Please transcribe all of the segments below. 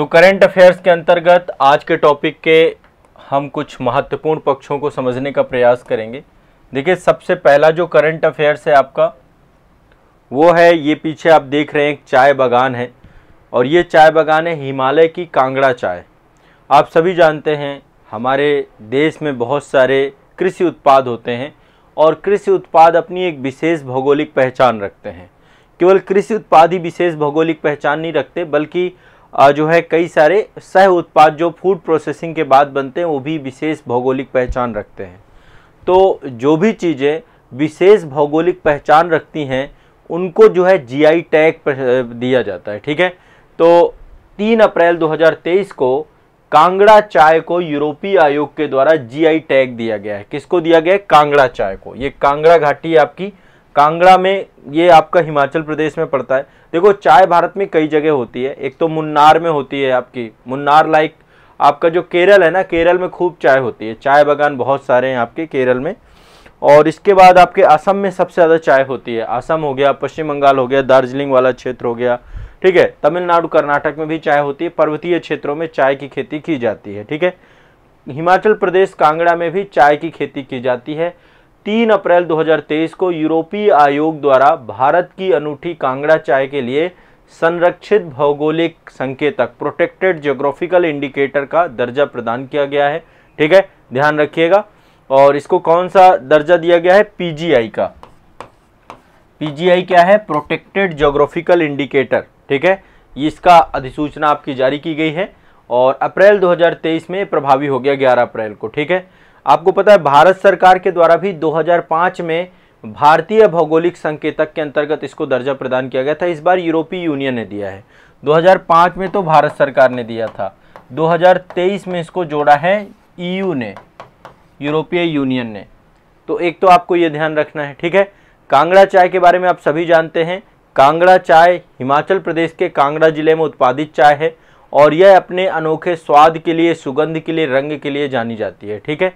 तो current affairs के अंतर्गत आज के टॉपिक के हम कुछ महत्वपूर्ण पक्षों को समझने का प्रयास करेंगे देखिए सबसे पहला जो करंट अफेयर्स है आपका वो है ये पीछे आप देख रहे हैं एक चाय बागान है और ये चाय बागान है हिमालय की कांगड़ा चाय आप सभी जानते हैं हमारे देश में बहुत सारे कृषि उत्पाद होते हैं और कृषि उत्पाद अपनी एक विशेष भौगोलिक पहचान रखते हैं केवल कृषि उत्पाद ही विशेष भौगोलिक पहचान नहीं रखते बल्कि जो है कई सारे सह उत्पाद जो फूड प्रोसेसिंग के बाद बनते हैं वो भी विशेष भौगोलिक पहचान रखते हैं तो जो भी चीज़ें विशेष भौगोलिक पहचान रखती हैं उनको जो है जीआई टैग दिया जाता है ठीक है तो 3 अप्रैल 2023 को कांगड़ा चाय को यूरोपीय आयोग के द्वारा जीआई टैग दिया गया है किसको दिया गया है कांगड़ा चाय को ये कांगड़ा घाटी आपकी कांगड़ा में ये आपका हिमाचल प्रदेश में पड़ता है देखो चाय भारत में कई जगह होती है एक तो मुन्नार में होती है आपकी मुन्नार लाइक आपका जो केरल है ना केरल में खूब चाय होती है चाय बागान बहुत सारे हैं आपके केरल में और इसके बाद आपके असम में सबसे ज़्यादा चाय होती है असम हो गया पश्चिम बंगाल हो गया दार्जिलिंग वाला क्षेत्र हो गया ठीक है तमिलनाडु कर्नाटक में भी चाय होती है पर्वतीय क्षेत्रों में चाय की खेती की जाती है ठीक है हिमाचल प्रदेश कांगड़ा में भी चाय की खेती की जाती है तीन अप्रैल 2023 को यूरोपीय आयोग द्वारा भारत की अनूठी कांगड़ा चाय के लिए संरक्षित भौगोलिक संकेतक प्रोटेक्टेड जोग्राफिकल इंडिकेटर का दर्जा प्रदान किया गया है ठीक है ध्यान रखिएगा और इसको कौन सा दर्जा दिया गया है पीजीआई का पीजीआई क्या है प्रोटेक्टेड जोग्राफिकल इंडिकेटर ठीक है इसका अधिसूचना आपकी जारी की गई है और अप्रैल 2023 में प्रभावी हो गया 11 अप्रैल को ठीक है आपको पता है भारत सरकार के द्वारा भी 2005 में भारतीय भौगोलिक संकेतक के अंतर्गत इसको दर्जा प्रदान किया गया था इस बार यूरोपीय यूनियन ने दिया है 2005 में तो भारत सरकार ने दिया था 2023 में इसको जोड़ा है ईयू ने यूरोपीय यूनियन ने तो एक तो आपको ये ध्यान रखना है ठीक है कांगड़ा चाय के बारे में आप सभी जानते हैं कांगड़ा चाय हिमाचल प्रदेश के कांगड़ा जिले में उत्पादित चाय है और यह अपने अनोखे स्वाद के लिए सुगंध के लिए रंग के लिए जानी जाती है ठीक है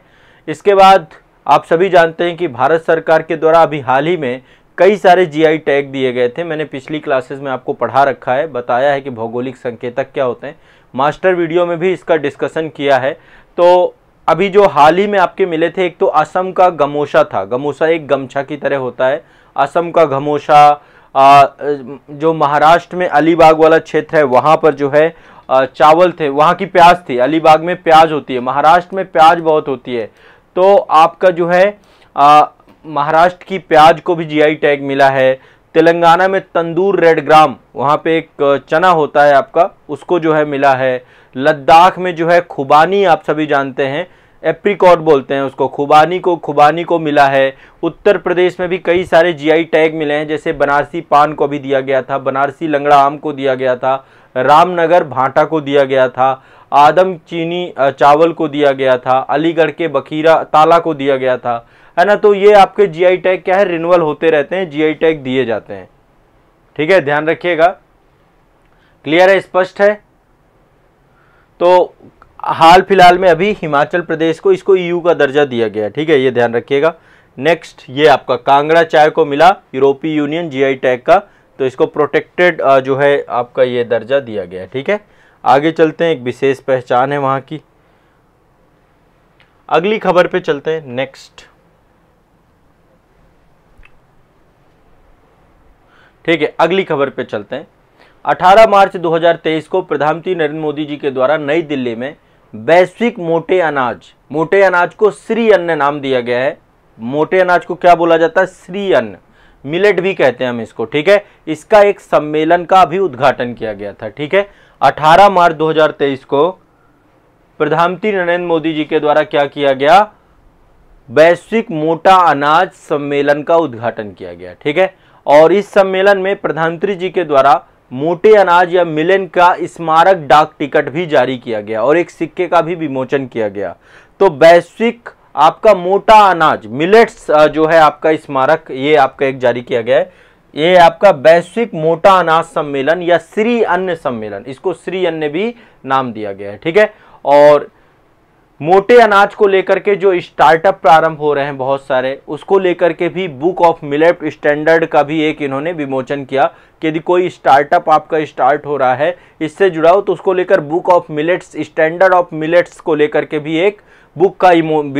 इसके बाद आप सभी जानते हैं कि भारत सरकार के द्वारा अभी हाल ही में कई सारे जीआई टैग दिए गए थे मैंने पिछली क्लासेस में आपको पढ़ा रखा है बताया है कि भौगोलिक संकेतक क्या होते हैं मास्टर वीडियो में भी इसका डिस्कशन किया है तो अभी जो हाल ही में आपके मिले थे एक तो असम का गमोशा था गमोशा एक गमछा की तरह होता है असम का घमोशा जो महाराष्ट्र में अलीबाग वाला क्षेत्र है वहाँ पर जो है चावल थे वहाँ की प्याज थी अलीबाग में प्याज होती है महाराष्ट्र में प्याज बहुत होती है तो आपका जो है महाराष्ट्र की प्याज को भी जीआई टैग मिला है तेलंगाना में तंदूर रेड ग्राम वहाँ पे एक चना होता है आपका उसको जो है मिला है लद्दाख में जो है खुबानी आप सभी जानते हैं एप्रिकॉट बोलते हैं उसको खुबानी को खुबानी को मिला है उत्तर प्रदेश में भी कई सारे जीआई टैग मिले हैं जैसे बनारसी पान को भी दिया गया था बनारसी लंगड़ा आम को दिया गया था रामनगर भाटा को दिया गया था आदम चीनी चावल को दिया गया था अलीगढ़ के बखीरा ताला को दिया गया था है ना तो ये आपके जीआई टैग क्या है रिन्यूअल होते रहते हैं जीआई टैग दिए जाते हैं ठीक है ध्यान रखिएगा क्लियर है स्पष्ट है तो हाल फिलहाल में अभी हिमाचल प्रदेश को इसको ईयू e का दर्जा दिया गया ठीक है ये ध्यान रखिएगा नेक्स्ट ये आपका कांगड़ा चाय को मिला यूरोपीय यूनियन जीआई टैग का तो इसको प्रोटेक्टेड जो है आपका ये दर्जा दिया गया ठीक है आगे चलते हैं एक विशेष पहचान है वहाँ की अगली खबर पे चलते हैं नेक्स्ट ठीक है अगली खबर पे चलते हैं 18 मार्च 2023 को प्रधानमंत्री नरेंद्र मोदी जी के द्वारा नई दिल्ली में वैश्विक मोटे अनाज मोटे अनाज को श्री अन्न नाम दिया गया है मोटे अनाज को क्या बोला जाता है श्री अन्न मिलेट भी कहते हैं हम इसको ठीक है इसका एक सम्मेलन का भी उद्घाटन किया गया था ठीक है 18 मार्च 2023 को प्रधानमंत्री नरेंद्र मोदी जी के द्वारा क्या किया गया वैश्विक मोटा अनाज सम्मेलन का उद्घाटन किया गया ठीक है और इस सम्मेलन में प्रधानमंत्री जी के द्वारा मोटे अनाज या मिलन का स्मारक डाक टिकट भी जारी किया गया और एक सिक्के का भी विमोचन किया गया तो वैश्विक आपका मोटा अनाज मिलेट्स जो है आपका स्मारक ये आपका एक जारी किया गया है ये आपका वैश्विक मोटा अनाज सम्मेलन या श्री अन्य सम्मेलन इसको श्री अन्य भी नाम दिया गया है ठीक है और मोटे अनाज को लेकर के जो स्टार्टअप प्रारंभ हो रहे हैं बहुत सारे उसको लेकर के भी बुक ऑफ मिलेट स्टैंडर्ड का भी एक इन्होंने विमोचन किया कि यदि कोई स्टार्टअप आपका स्टार्ट हो रहा है इससे जुड़ा हो तो उसको लेकर book of millets standard of millets को लेकर के भी एक बुक का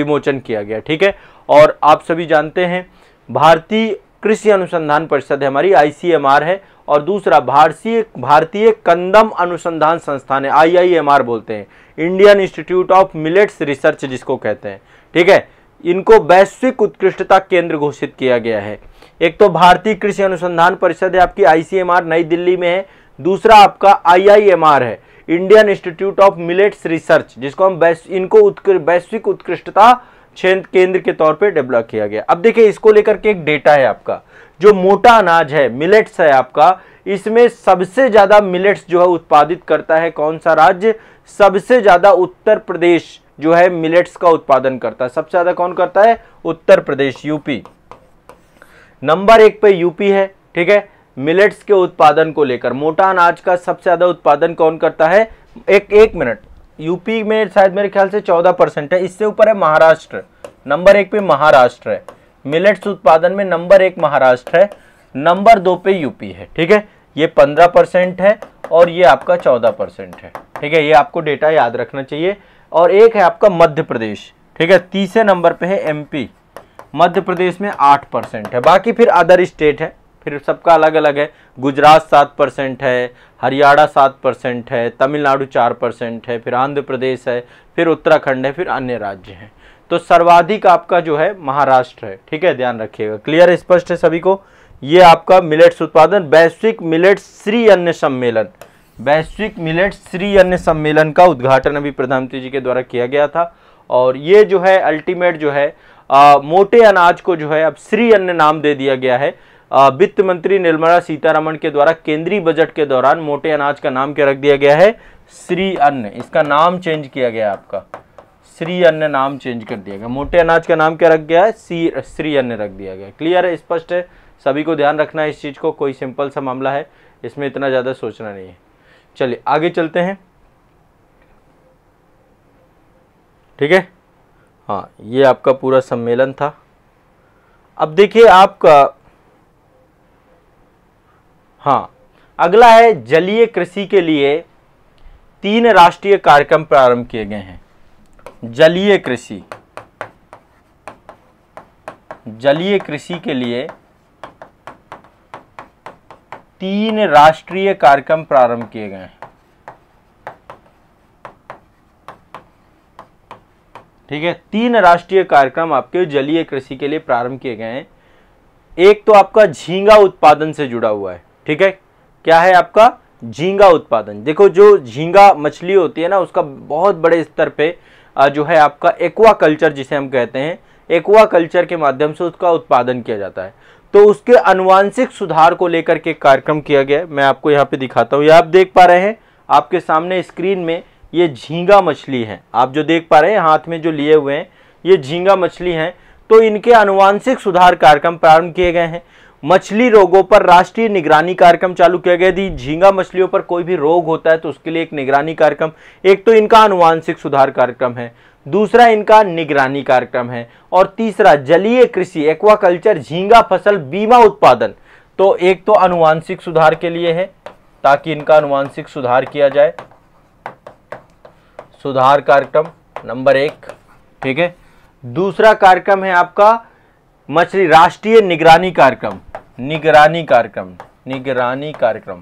विमोचन किया गया ठीक है और आप सभी जानते हैं भारतीय कृषि अनुसंधान परिषद है हमारी आईसीएमआर है और दूसरा भारतीय भारतीय कंदम अनुसंधान संस्थान है आईआईएमआर बोलते हैं Indian Institute of Millets Research जिसको कहते हैं ठीक है इनको वैश्विक उत्कृष्टता केंद्र घोषित किया गया है एक तो भारतीय कृषि अनुसंधान परिषद है आपकी आईसीएमआर नई दिल्ली में है दूसरा आपका आईआईएमआर है Indian Institute of Millets Research जिसको हम वैश्व इनको वैश्विक उत्कृष्टता उत्क्र, केंद्र के तौर पे डेवलप किया गया अब देखिए इसको लेकर के एक डेटा है आपका जो मोटा अनाज है मिलेट्स है आपका इसमें सबसे ज़्यादा मिलेट्स जो है उत्पादित करता है कौन सा राज्य सबसे ज़्यादा उत्तर प्रदेश जो है मिलेट्स का उत्पादन करता है सबसे ज़्यादा कौन करता है उत्तर प्रदेश यूपी नंबर एक पे यूपी है ठीक है मिलेट्स के उत्पादन को लेकर मोटा अनाज का सबसे ज़्यादा उत्पादन कौन करता है एक एक मिनट यूपी में शायद मेरे ख्याल से चौदह परसेंट है इससे ऊपर है महाराष्ट्र नंबर एक पे महाराष्ट्र है मिलेट्स उत्पादन में नंबर एक महाराष्ट्र है नंबर दो पे यूपी है ठीक है ये पंद्रह परसेंट है और ये आपका चौदह परसेंट है ठीक है ये आपको डेटा याद रखना चाहिए और एक है आपका मध्य प्रदेश ठीक है तीसरे नंबर पर है एम मध्य प्रदेश में आठ परसेंट है बाकी फिर अदर स्टेट है फिर सबका अलग अलग है गुजरात सात परसेंट है हरियाणा सात परसेंट है तमिलनाडु चार परसेंट है फिर आंध्र प्रदेश है फिर उत्तराखंड है फिर अन्य राज्य हैं तो सर्वाधिक आपका जो है महाराष्ट्र है ठीक है ध्यान रखिएगा क्लियर स्पष्ट है सभी को ये आपका मिलेट्स उत्पादन वैश्विक मिलेट श्री अन्य सम्मेलन वैश्विक मिलेट श्री अन्य सम्मेलन का उद्घाटन अभी प्रधानमंत्री जी के द्वारा किया गया था और ये जो है अल्टीमेट जो है आ, मोटे अनाज को जो है अब श्री अन्य नाम दे दिया गया है वित्त मंत्री निर्मला सीतारमण के द्वारा केंद्रीय बजट के दौरान मोटे अनाज का नाम क्या रख दिया गया है श्री अन्न इसका नाम चेंज किया गया आपका श्री अन्न नाम चेंज कर दिया गया मोटे अनाज का नाम क्या रख गया है श्री अन्न रख दिया गया क्लियर है स्पष्ट है सभी को ध्यान रखना है इस चीज़ को कोई सिंपल सा मामला है इसमें इतना ज़्यादा सोचना नहीं है चलिए आगे चलते हैं ठीक है हाँ ये आपका पूरा सम्मेलन था अब देखिए आपका हाँ अगला है जलीय कृषि के लिए तीन राष्ट्रीय कार्यक्रम प्रारंभ किए गए हैं जलीय कृषि जलीय कृषि के लिए तीन राष्ट्रीय कार्यक्रम प्रारंभ किए गए हैं ठीक है तीन राष्ट्रीय कार्यक्रम आपके जलीय कृषि के लिए प्रारंभ किए गए हैं एक तो आपका झींगा उत्पादन से जुड़ा हुआ है ठीक है क्या है आपका झींगा उत्पादन देखो जो झींगा मछली होती है ना उसका बहुत बड़े स्तर पे जो है आपका एक्वा कल्चर जिसे हम कहते हैं एक्वा कल्चर के माध्यम से उसका उत्पादन किया जाता है तो उसके अनुवांशिक सुधार को लेकर के कार्यक्रम किया गया मैं आपको यहाँ पे दिखाता हूँ ये आप देख पा रहे हैं आपके सामने स्क्रीन में ये झींगा मछली है आप जो देख पा रहे हैं हाथ में जो लिए हुए हैं ये झींगा मछली हैं तो इनके अनुवांशिक सुधार कार्यक्रम प्रारंभ किए गए हैं मछली रोगों पर राष्ट्रीय निगरानी कार्यक्रम चालू किया गया यदि झींगा मछलियों पर कोई भी रोग होता है तो उसके लिए एक निगरानी कार्यक्रम एक तो इनका अनुवांशिक सुधार कार्यक्रम है दूसरा इनका निगरानी कार्यक्रम है और तीसरा जलीय कृषि एक्वाकल्चर झींगा फसल बीमा उत्पादन तो एक तो अनुवांशिक सुधार के लिए है ताकि इनका अनुवांशिक सुधार किया जाए सुधार कार्यक्रम नंबर एक ठीक है दूसरा कार्यक्रम है आपका मछली राष्ट्रीय निगरानी कार्यक्रम निगरानी कार्यक्रम निगरानी कार्यक्रम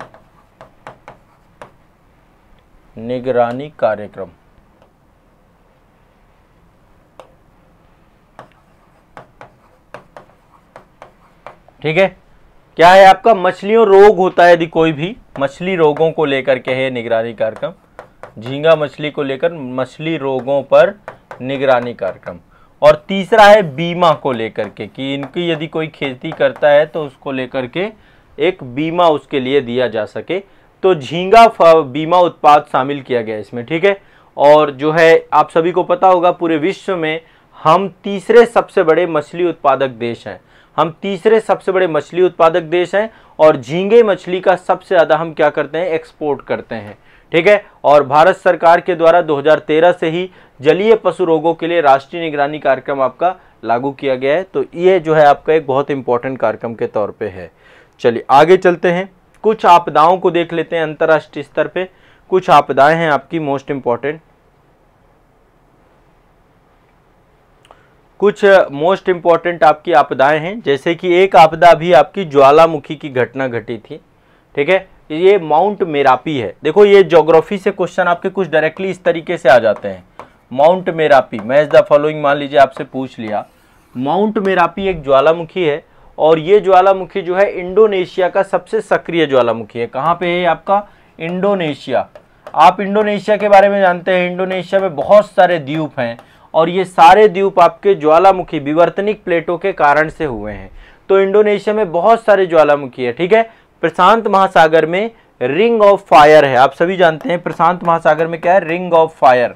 निगरानी कार्यक्रम ठीक है क्या है आपका मछलियों रोग होता है यदि कोई भी मछली रोगों को लेकर के है निगरानी कार्यक्रम झींगा मछली को लेकर मछली रोगों पर निगरानी कार्यक्रम और तीसरा है बीमा को लेकर के कि इनकी यदि कोई खेती करता है तो उसको लेकर के एक बीमा उसके लिए दिया जा सके तो झींगा बीमा उत्पाद शामिल किया गया इसमें ठीक है और जो है आप सभी को पता होगा पूरे विश्व में हम तीसरे सबसे बड़े मछली उत्पादक देश हैं हम तीसरे सबसे बड़े मछली उत्पादक देश हैं और झींगे मछली का सबसे ज़्यादा हम क्या करते हैं एक्सपोर्ट करते हैं ठीक है और भारत सरकार के द्वारा 2013 से ही जलीय पशु रोगों के लिए राष्ट्रीय निगरानी कार्यक्रम आपका लागू किया गया है तो ये जो है आपका एक बहुत इंपॉर्टेंट कार्यक्रम के तौर पे है चलिए आगे चलते हैं कुछ आपदाओं को देख लेते हैं अंतर्राष्ट्रीय स्तर पे कुछ आपदाएं हैं आपकी मोस्ट इंपॉर्टेंट कुछ मोस्ट इंपॉर्टेंट आपकी आपदाएं हैं जैसे कि एक आपदा भी आपकी ज्वालामुखी की घटना घटी थी ठीक है ये माउंट मेरापी है देखो ये जोग्राफी से क्वेश्चन आपके कुछ डायरेक्टली इस तरीके से आ जाते हैं Mount Merapi match the following मान लीजिए आपसे पूछ लिया माउंट मेरापी एक ज्वालामुखी है और ये ज्वालामुखी जो है इंडोनेशिया का सबसे सक्रिय ज्वालामुखी है कहाँ पे है आपका इंडोनेशिया आप इंडोनेशिया के बारे में जानते हैं इंडोनेशिया में बहुत सारे द्वीप हैं और ये सारे द्वीप आपके ज्वालामुखी विवर्तनिक प्लेटों के कारण से हुए हैं तो इंडोनेशिया में बहुत सारे ज्वालामुखी है ठीक है प्रशांत महासागर में रिंग ऑफ फायर है आप सभी जानते हैं प्रशांत महासागर में क्या है ring of fire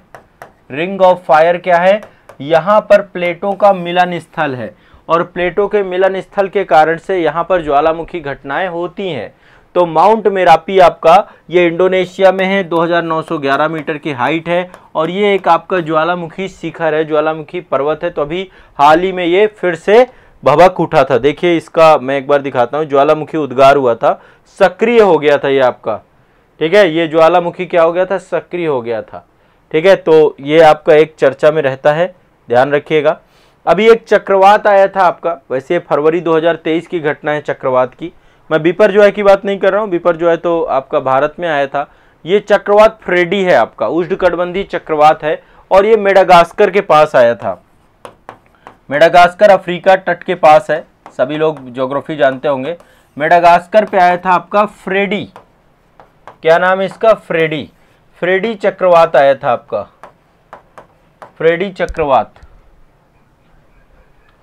ring of fire क्या है यहां पर प्लेटों का मिलन स्थल है और प्लेटों के मिलन स्थल के कारण से यहाँ पर ज्वालामुखी घटनाएं होती हैं तो माउंट मेरापी आपका ये इंडोनेशिया में है 2911 मीटर की हाइट है और ये एक आपका ज्वालामुखी शिखर है ज्वालामुखी पर्वत है तो अभी हाल ही में ये फिर से भभक उठा था देखिए इसका मैं एक बार दिखाता हूँ ज्वालामुखी उद्गार हुआ था सक्रिय हो गया था ये आपका ठीक है ये ज्वालामुखी क्या हो गया था सक्रिय हो गया था ठीक है तो ये आपका एक चर्चा में रहता है ध्यान रखिएगा अभी एक चक्रवात आया था आपका वैसे फरवरी 2023 की घटना है चक्रवात की मैं बिपर है की बात नहीं कर रहा हूँ बिपर है तो आपका भारत में आया था ये चक्रवात फ्रेडी है आपका उष्ण चक्रवात है और ये मेडागास्कर के पास आया था मेडागास्कर अफ्रीका तट के पास है सभी लोग जोग्राफी जानते होंगे मेडागास्कर पे आया था आपका फ्रेडी क्या नाम है इसका फ्रेडी फ्रेडी चक्रवात आया था आपका फ्रेडी चक्रवात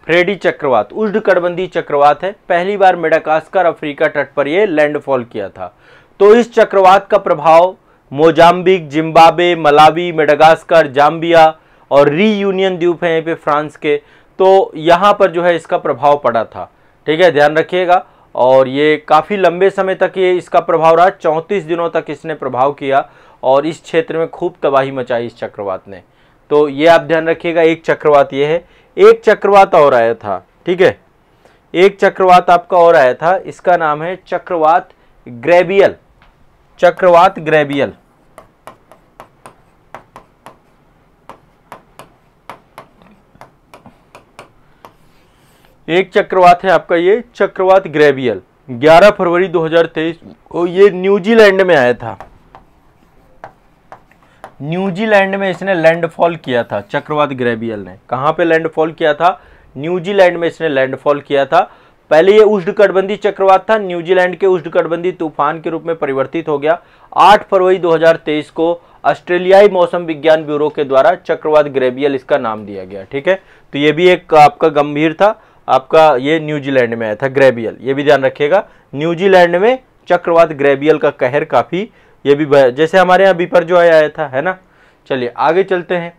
फ्रेडी चक्रवात उष्णकटबंधी चक्रवात है पहली बार मेडाकास्कर अफ्रीका तट पर यह लैंडफॉल किया था तो इस चक्रवात का प्रभाव Mozambique Zimbabwe Malawi Madagascar Zambia और री यूनियन द्वीप हैं पे फ्रांस के तो यहाँ पर जो है इसका प्रभाव पड़ा था ठीक है ध्यान रखिएगा और ये काफ़ी लंबे समय तक ये इसका प्रभाव रहा चौंतीस दिनों तक इसने प्रभाव किया और इस क्षेत्र में खूब तबाही मचाई इस चक्रवात ने तो ये आप ध्यान रखिएगा एक चक्रवात ये है एक चक्रवात और आया था ठीक है एक चक्रवात आपका और आया था इसका नाम है चक्रवात ग्रेबियल चक्रवात ग्रेबियल एक चक्रवात है आपका ये चक्रवात ग्रेवियल 11 फरवरी 2023 को ये न्यूजीलैंड में आया था न्यूजीलैंड में इसने लैंडफॉल किया था चक्रवात ग्रेवियल ने कहां पे लैंडफॉल किया था न्यूजीलैंड में इसने लैंडफॉल किया था पहले ये उष्णकटबंधी चक्रवात था न्यूजीलैंड के उष्णकटबंधी तूफान के रूप में परिवर्तित हो गया 8 फरवरी 2023 को ऑस्ट्रेलियाई मौसम विज्ञान ब्यूरो के द्वारा चक्रवात ग्रेबियल इसका नाम दिया गया ठीक है तो ये भी एक आपका गंभीर था आपका ये न्यूजीलैंड में आया था ग्रेबियल ये भी ध्यान रखिएगा न्यूजीलैंड में चक्रवात ग्रेबियल का कहर काफ़ी ये भी जैसे हमारे यहाँ बीपर जो आया था है ना चलिए आगे चलते हैं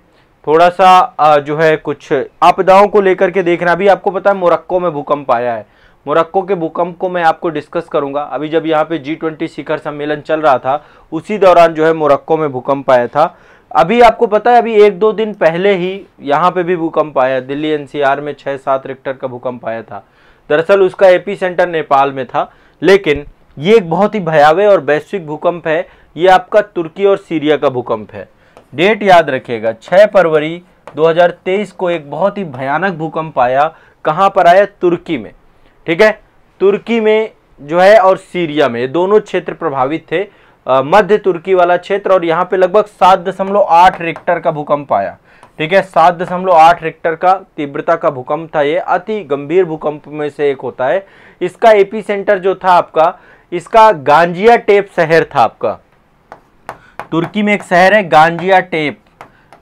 थोड़ा सा जो है कुछ आपदाओं को लेकर के देखना भी आपको पता है मोरक्को में भूकंप आया है मोरक्को के भूकंप को मैं आपको डिस्कस करूंगा अभी जब यहाँ पे जी ट्वेंटी शिखर सम्मेलन चल रहा था उसी दौरान जो है मोरक्को में भूकंप आया था अभी आपको पता है अभी एक दो दिन पहले ही यहाँ पे भी भूकंप आया दिल्ली एनसीआर में छः सात रिक्टर का भूकंप आया था दरअसल उसका एपी सेंटर नेपाल में था लेकिन ये एक बहुत ही भयावह और वैश्विक भूकंप है ये आपका तुर्की और सीरिया का भूकंप है डेट याद रखिएगा छः फरवरी 2023 को एक बहुत ही भयानक भूकंप आया कहाँ पर आया तुर्की में ठीक है तुर्की में जो है और सीरिया में दोनों क्षेत्र प्रभावित थे मध्य तुर्की वाला क्षेत्र और यहाँ पे लगभग सात दशमलव आठ रिक्टर का भूकंप आया ठीक है सात दशमलव आठ रिक्टर का तीव्रता का भूकंप था ये अति गंभीर भूकंप में से एक होता है इसका एपी सेंटर जो था आपका इसका गांजिया टेप शहर था आपका तुर्की में एक शहर है गांजिया टेप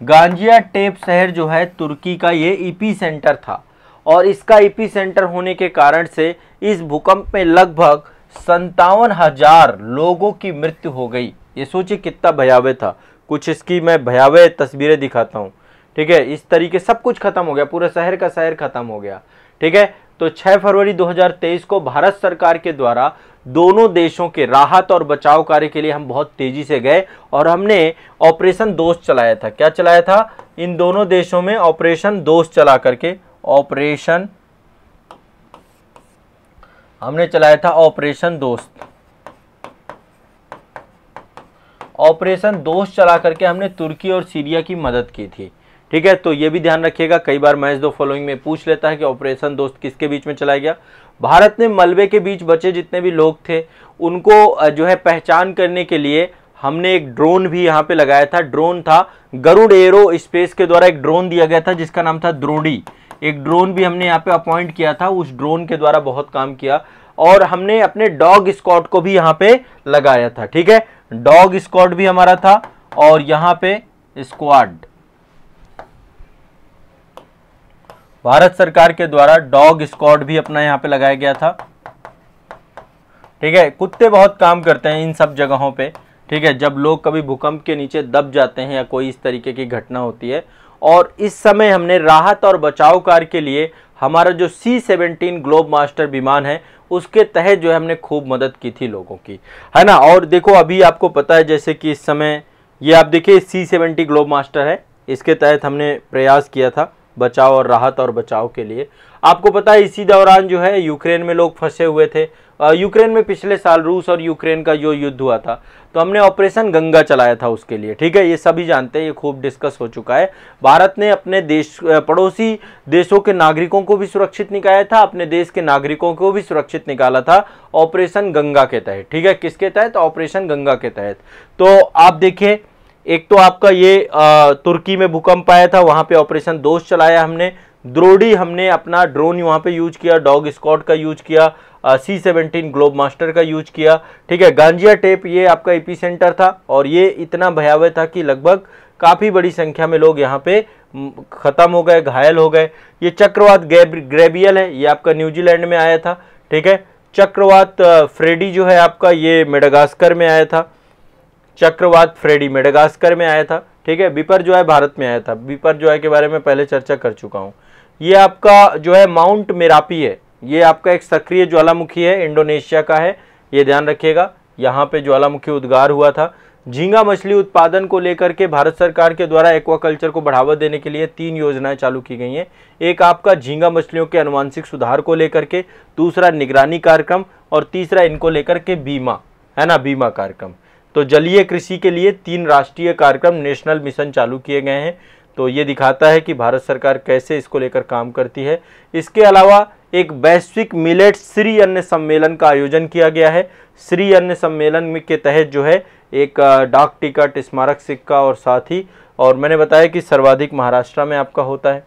गांजिया टेप शहर जो है तुर्की का ये ईपी सेंटर था और इसका ईपी सेंटर होने के कारण से इस भूकंप में लगभग संतावन हजार लोगों की मृत्यु हो गई ये सोचिए कितना भयावह था कुछ इसकी मैं भयावह तस्वीरें दिखाता हूँ ठीक है इस तरीके सब कुछ खत्म हो गया पूरे शहर का शहर खत्म हो गया ठीक है तो 6 फरवरी 2023 को भारत सरकार के द्वारा दोनों देशों के राहत और बचाव कार्य के लिए हम बहुत तेजी से गए और हमने ऑपरेशन दोस्त चलाया था क्या चलाया था इन दोनों देशों में ऑपरेशन दोस्त चला करके ऑपरेशन हमने चलाया था ऑपरेशन दोस्त ऑपरेशन दोस्त चला करके हमने तुर्की और सीरिया की मदद की थी ठीक है तो ये भी ध्यान रखिएगा कई बार मैच दो फॉलोइंग में पूछ लेता है कि ऑपरेशन दोस्त किसके बीच में चलाया गया भारत ने मलबे के बीच बचे जितने भी लोग थे उनको जो है पहचान करने के लिए हमने एक ड्रोन भी यहाँ पे लगाया था ड्रोन था गरुड़ एरो स्पेस के द्वारा एक ड्रोन दिया गया था जिसका नाम था द्रोड़ी एक ड्रोन भी हमने यहाँ पे अपॉइंट किया था उस ड्रोन के द्वारा बहुत काम किया और हमने अपने डॉग स्कॉट को भी यहाँ पे लगाया था ठीक है डॉग स्कॉट भी हमारा था और यहाँ पे स्क्वाड भारत सरकार के द्वारा डॉग स्क्वाड भी अपना यहाँ पे लगाया गया था ठीक है कुत्ते बहुत काम करते हैं इन सब जगहों पे ठीक है जब लोग कभी भूकंप के नीचे दब जाते हैं या कोई इस तरीके की घटना होती है और इस समय हमने राहत और बचाव कार्य के लिए हमारा जो सी सेवेंटीन ग्लोब मास्टर विमान है उसके तहत जो है हमने खूब मदद की थी लोगों की है ना और देखो अभी आपको पता है जैसे कि इस समय ये आप देखिए सी सेवेंटी ग्लोब मास्टर है इसके तहत हमने प्रयास किया था बचाव और राहत और बचाव के लिए आपको पता है इसी दौरान जो है यूक्रेन में लोग फंसे हुए थे यूक्रेन में पिछले साल रूस और यूक्रेन का जो युद्ध हुआ था तो हमने ऑपरेशन गंगा चलाया था उसके लिए ठीक है ये सभी जानते हैं ये खूब डिस्कस हो चुका है भारत ने अपने देश पड़ोसी देशों के नागरिकों को भी सुरक्षित निकाला था अपने देश के नागरिकों को भी सुरक्षित निकाला था ऑपरेशन गंगा के तहत ठीक है किसके तहत ऑपरेशन गंगा के तहत तो आप देखिए एक तो आपका ये आ, तुर्की में भूकंप आया था वहाँ पे ऑपरेशन दोष चलाया हमने द्रोडी हमने अपना ड्रोन वहाँ पे यूज किया डॉग स्कॉट का यूज किया सी सेवनटीन ग्लोब मास्टर का यूज किया ठीक है गांजिया टेप ये आपका ई e सेंटर था और ये इतना भयावह था कि लगभग काफ़ी बड़ी संख्या में लोग यहाँ पे ख़त्म हो गए घायल हो गए ये चक्रवात ग्रेबियल है ये आपका न्यूजीलैंड में आया था ठीक है चक्रवात फ्रेडी जो है आपका ये मेडागास्कर में आया था चक्रवात फ्रेडी मेडागास्कर में आया था ठीक है बिपर जो है भारत में आया था बिपर जो है के बारे में पहले चर्चा कर चुका हूँ ये आपका जो है माउंट मेरापी है ये आपका एक सक्रिय ज्वालामुखी है इंडोनेशिया का है ये ध्यान रखिएगा यहाँ पे ज्वालामुखी उद्गार हुआ था झींगा मछली उत्पादन को लेकर के भारत सरकार के द्वारा एक्वाकल्चर को बढ़ावा देने के लिए तीन योजनाएं चालू की गई हैं एक आपका झींगा मछलियों के अनुवांशिक सुधार को लेकर के दूसरा निगरानी कार्यक्रम और तीसरा इनको लेकर के बीमा है ना बीमा कार्यक्रम तो जलीय कृषि के लिए तीन राष्ट्रीय कार्यक्रम नेशनल मिशन चालू किए गए हैं तो ये दिखाता है कि भारत सरकार कैसे इसको लेकर काम करती है इसके अलावा एक वैश्विक मिलेट श्री अन्य सम्मेलन का आयोजन किया गया है श्री अन्य सम्मेलन के तहत जो है एक डाक टिकट स्मारक सिक्का और साथ ही और मैंने बताया कि सर्वाधिक महाराष्ट्र में आपका होता है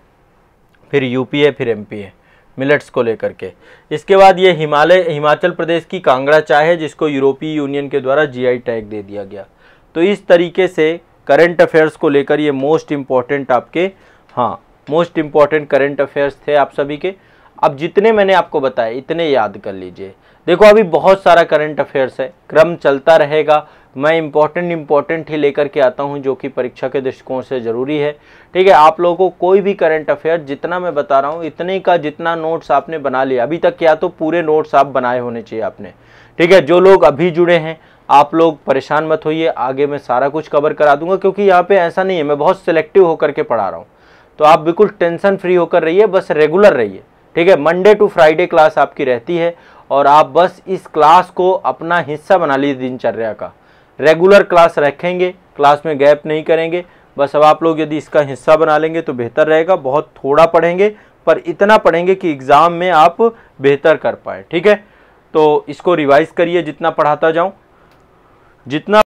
फिर यूपी है फिर एमपी है मिलेट्स को लेकर के इसके बाद ये हिमालय हिमाचल प्रदेश की कांगड़ा चाय है जिसको यूरोपीय यूनियन के द्वारा जीआई टैग दे दिया गया तो इस तरीके से करंट अफेयर्स को लेकर ये मोस्ट इम्पॉर्टेंट आपके हाँ मोस्ट इम्पॉर्टेंट करंट अफेयर्स थे आप सभी के अब जितने मैंने आपको बताए इतने याद कर लीजिए देखो अभी बहुत सारा करंट अफेयर्स है क्रम चलता रहेगा मैं इम्पॉर्टेंट इम्पॉर्टेंट ही लेकर के आता हूँ जो कि परीक्षा के दृष्टिकोण से ज़रूरी है ठीक है आप लोगों को कोई भी करंट अफेयर जितना मैं बता रहा हूँ इतने का जितना नोट्स आपने बना लिया अभी तक क्या तो पूरे नोट्स आप बनाए होने चाहिए आपने ठीक है जो लोग अभी जुड़े हैं आप लोग परेशान मत होइए आगे मैं सारा कुछ कवर करा दूंगा क्योंकि यहाँ पे ऐसा नहीं है मैं बहुत सिलेक्टिव होकर के पढ़ा रहा हूँ तो आप बिल्कुल टेंशन फ्री होकर रहिए बस रेगुलर रहिए ठीक है मंडे टू फ्राइडे क्लास आपकी रहती है और आप बस इस क्लास को अपना हिस्सा बना लीजिए दिनचर्या का रेगुलर क्लास रखेंगे क्लास में गैप नहीं करेंगे बस अब आप लोग यदि इसका हिस्सा बना लेंगे तो बेहतर रहेगा बहुत थोड़ा पढ़ेंगे पर इतना पढ़ेंगे कि एग्ज़ाम में आप बेहतर कर पाए ठीक है तो इसको रिवाइज़ करिए जितना पढ़ाता जाऊँ जितना